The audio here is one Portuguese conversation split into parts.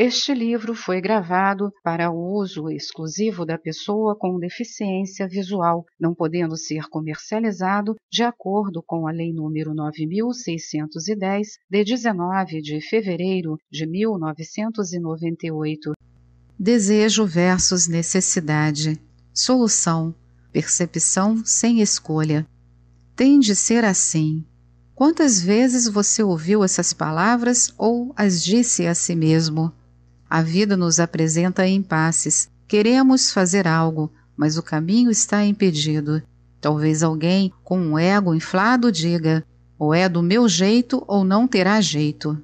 Este livro foi gravado para uso exclusivo da pessoa com deficiência visual, não podendo ser comercializado de acordo com a Lei nº 9610 de 19 de fevereiro de 1998. Desejo versus necessidade. Solução: percepção sem escolha. Tem de ser assim. Quantas vezes você ouviu essas palavras ou as disse a si mesmo? A vida nos apresenta impasses. Queremos fazer algo, mas o caminho está impedido. Talvez alguém com um ego inflado diga: ou é do meu jeito ou não terá jeito.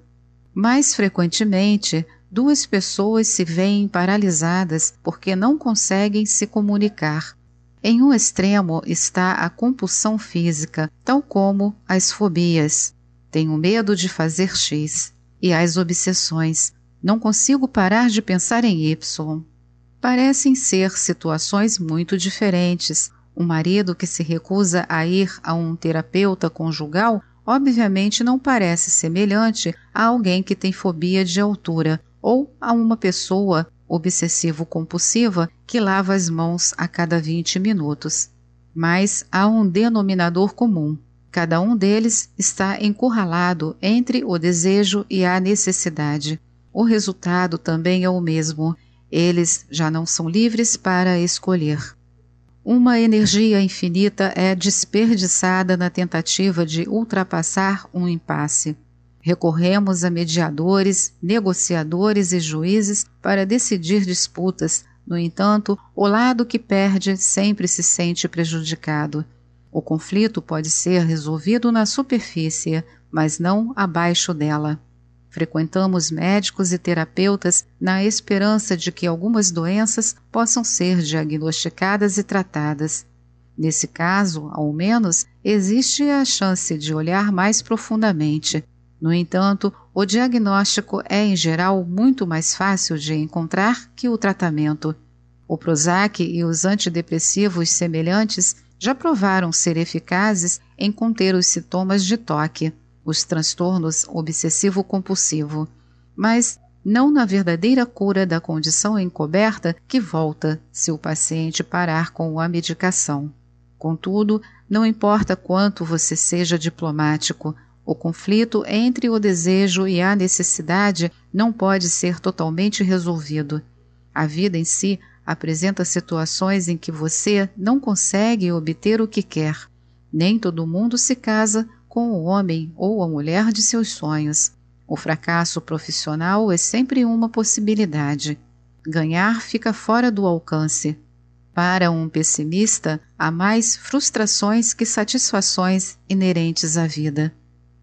Mais frequentemente, duas pessoas se veem paralisadas porque não conseguem se comunicar. Em um extremo está a compulsão física, tal como as fobias. Tenho medo de fazer X, e as obsessões. Não consigo parar de pensar em Y. Parecem ser situações muito diferentes. Um marido que se recusa a ir a um terapeuta conjugal obviamente não parece semelhante a alguém que tem fobia de altura ou a uma pessoa obsessivo-compulsiva que lava as mãos a cada 20 minutos. Mas há um denominador comum. Cada um deles está encurralado entre o desejo e a necessidade o resultado também é o mesmo. Eles já não são livres para escolher. Uma energia infinita é desperdiçada na tentativa de ultrapassar um impasse. Recorremos a mediadores, negociadores e juízes para decidir disputas. No entanto, o lado que perde sempre se sente prejudicado. O conflito pode ser resolvido na superfície, mas não abaixo dela. Frequentamos médicos e terapeutas na esperança de que algumas doenças possam ser diagnosticadas e tratadas. Nesse caso, ao menos, existe a chance de olhar mais profundamente. No entanto, o diagnóstico é, em geral, muito mais fácil de encontrar que o tratamento. O Prozac e os antidepressivos semelhantes já provaram ser eficazes em conter os sintomas de toque os transtornos obsessivo-compulsivo, mas não na verdadeira cura da condição encoberta que volta se o paciente parar com a medicação. Contudo, não importa quanto você seja diplomático, o conflito entre o desejo e a necessidade não pode ser totalmente resolvido. A vida em si apresenta situações em que você não consegue obter o que quer. Nem todo mundo se casa com o homem ou a mulher de seus sonhos. O fracasso profissional é sempre uma possibilidade. Ganhar fica fora do alcance. Para um pessimista, há mais frustrações que satisfações inerentes à vida.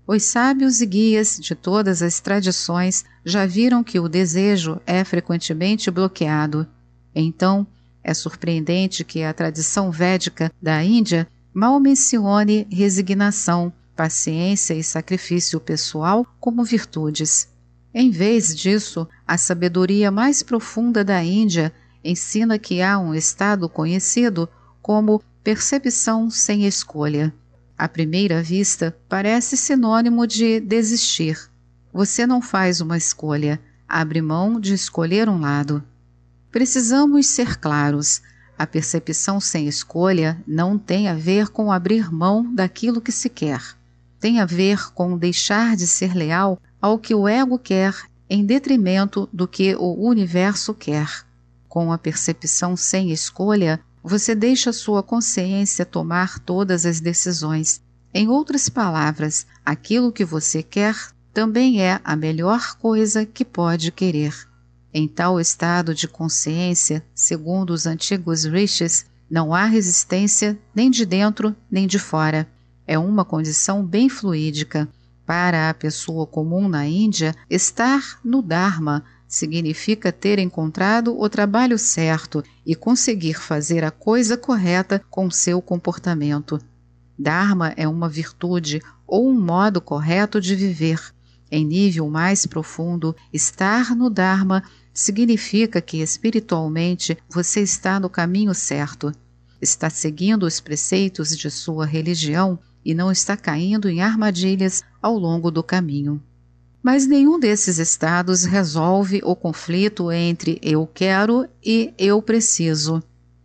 Os sábios e guias de todas as tradições já viram que o desejo é frequentemente bloqueado. Então, é surpreendente que a tradição védica da Índia mal mencione resignação paciência e sacrifício pessoal como virtudes. Em vez disso, a sabedoria mais profunda da Índia ensina que há um estado conhecido como percepção sem escolha. À primeira vista, parece sinônimo de desistir. Você não faz uma escolha, abre mão de escolher um lado. Precisamos ser claros. A percepção sem escolha não tem a ver com abrir mão daquilo que se quer tem a ver com deixar de ser leal ao que o ego quer em detrimento do que o universo quer. Com a percepção sem escolha, você deixa sua consciência tomar todas as decisões. Em outras palavras, aquilo que você quer também é a melhor coisa que pode querer. Em tal estado de consciência, segundo os antigos rishis, não há resistência nem de dentro nem de fora. É uma condição bem fluídica. Para a pessoa comum na Índia, estar no Dharma significa ter encontrado o trabalho certo e conseguir fazer a coisa correta com seu comportamento. Dharma é uma virtude ou um modo correto de viver. Em nível mais profundo, estar no Dharma significa que espiritualmente você está no caminho certo, está seguindo os preceitos de sua religião e não está caindo em armadilhas ao longo do caminho. Mas nenhum desses estados resolve o conflito entre eu quero e eu preciso.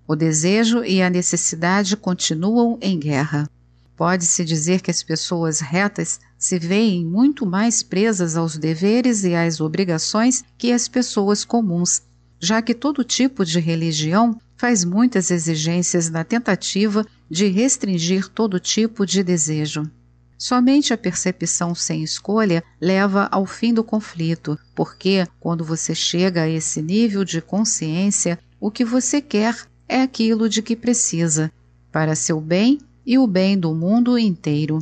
O desejo e a necessidade continuam em guerra. Pode-se dizer que as pessoas retas se veem muito mais presas aos deveres e às obrigações que as pessoas comuns, já que todo tipo de religião faz muitas exigências na tentativa de restringir todo tipo de desejo. Somente a percepção sem escolha leva ao fim do conflito, porque, quando você chega a esse nível de consciência, o que você quer é aquilo de que precisa, para seu bem e o bem do mundo inteiro.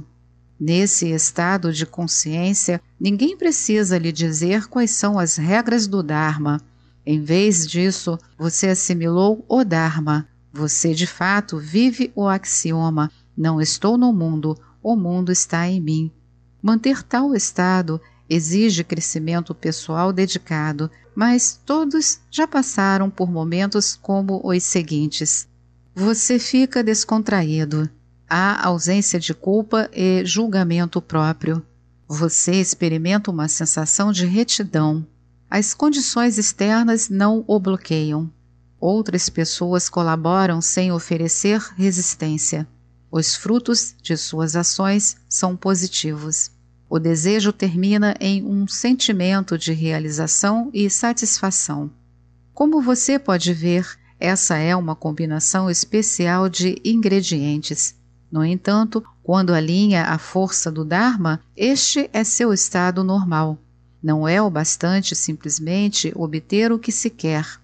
Nesse estado de consciência, ninguém precisa lhe dizer quais são as regras do Dharma. Em vez disso, você assimilou o Dharma, você de fato vive o axioma: não estou no mundo, o mundo está em mim. Manter tal estado exige crescimento pessoal dedicado, mas todos já passaram por momentos como os seguintes: você fica descontraído, há ausência de culpa e julgamento próprio. Você experimenta uma sensação de retidão. As condições externas não o bloqueiam. Outras pessoas colaboram sem oferecer resistência. Os frutos de suas ações são positivos. O desejo termina em um sentimento de realização e satisfação. Como você pode ver, essa é uma combinação especial de ingredientes. No entanto, quando alinha a força do Dharma, este é seu estado normal. Não é o bastante simplesmente obter o que se quer.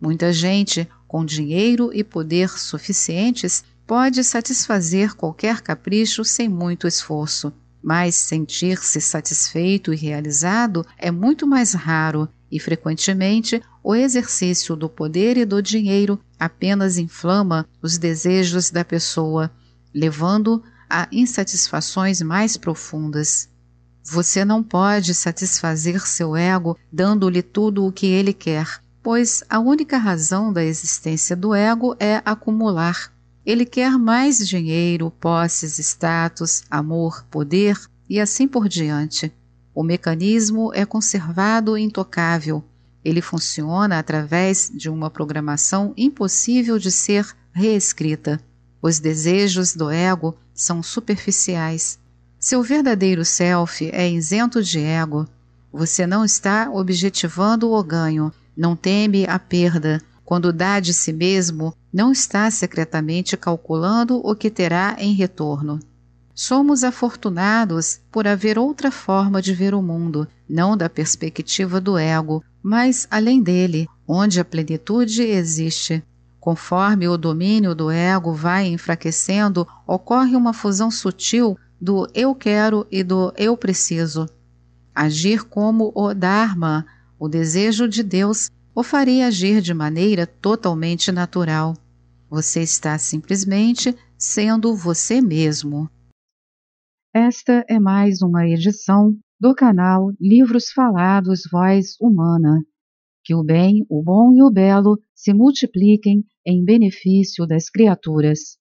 Muita gente, com dinheiro e poder suficientes, pode satisfazer qualquer capricho sem muito esforço. Mas sentir-se satisfeito e realizado é muito mais raro e, frequentemente, o exercício do poder e do dinheiro apenas inflama os desejos da pessoa, levando a insatisfações mais profundas. Você não pode satisfazer seu ego dando-lhe tudo o que ele quer, pois a única razão da existência do ego é acumular. Ele quer mais dinheiro, posses, status, amor, poder e assim por diante. O mecanismo é conservado intocável. Ele funciona através de uma programação impossível de ser reescrita. Os desejos do ego são superficiais. Seu verdadeiro self é isento de ego. Você não está objetivando o ganho, não teme a perda. Quando dá de si mesmo, não está secretamente calculando o que terá em retorno. Somos afortunados por haver outra forma de ver o mundo, não da perspectiva do ego, mas além dele, onde a plenitude existe. Conforme o domínio do ego vai enfraquecendo, ocorre uma fusão sutil do eu quero e do eu preciso. Agir como o Dharma, o desejo de Deus, o farei agir de maneira totalmente natural. Você está simplesmente sendo você mesmo. Esta é mais uma edição do canal Livros Falados Voz Humana. Que o bem, o bom e o belo se multipliquem em benefício das criaturas.